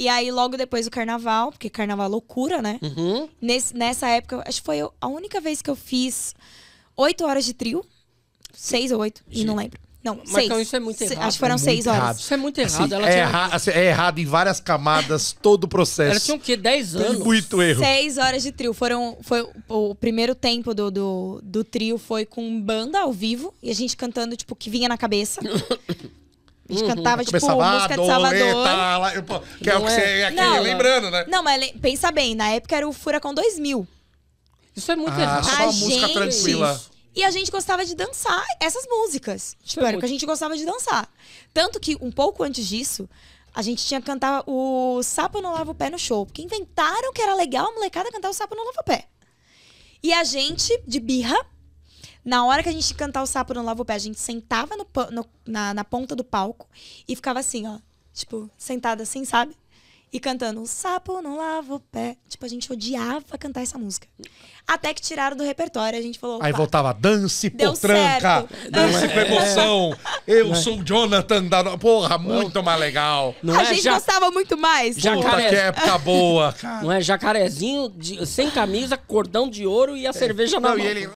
E aí, logo depois do carnaval, porque carnaval é loucura, né? Uhum. Nesse, nessa época, acho que foi a única vez que eu fiz oito horas de trio. Seis ou oito, e não lembro. Não, Mas seis. Então isso é muito errado. Acho que foram é seis horas. Errado. Isso é muito assim, errado. Assim, ela é, tinha... erra... Assim, é errado em várias camadas, todo o processo. Ela tinha o quê? Dez anos? Tem muito erro. Seis horas de trio. Foram, foi, o primeiro tempo do, do, do, trio foi com banda ao vivo e a gente cantando, tipo, que vinha na cabeça. A gente uhum. cantava, tipo, Começava, ah, música de Salvador. Tá lá, eu, pô, que é o que é. você é aquele, não, lembrando, né? Não, mas pensa bem, na época era o Furacão 2000. Isso é muito ah, Só a música gente... tranquila. E a gente gostava de dançar essas músicas. Tipo, é era o que a gente gostava de dançar. Tanto que, um pouco antes disso, a gente tinha que cantar o Sapo Não Lava o Pé no show. Porque inventaram que era legal a molecada cantar o Sapo Não Lava o Pé. E a gente, de birra, na hora que a gente cantar o sapo no lava o pé, a gente sentava no, no, na, na ponta do palco e ficava assim, ó. Tipo, sentada assim, sabe? e cantando O sapo não lava o pé. Tipo, a gente odiava cantar essa música. Até que tiraram do repertório, a gente falou. Aí voltava dance por tranca, dance é. emoção. Eu sou o Jonathan da. Porra, muito mais legal. Não a é gente ja... gostava muito mais. Jacare... que é época boa, cara. Não é jacarezinho de... sem camisa, cordão de ouro e a cerveja na não, mão. E ele...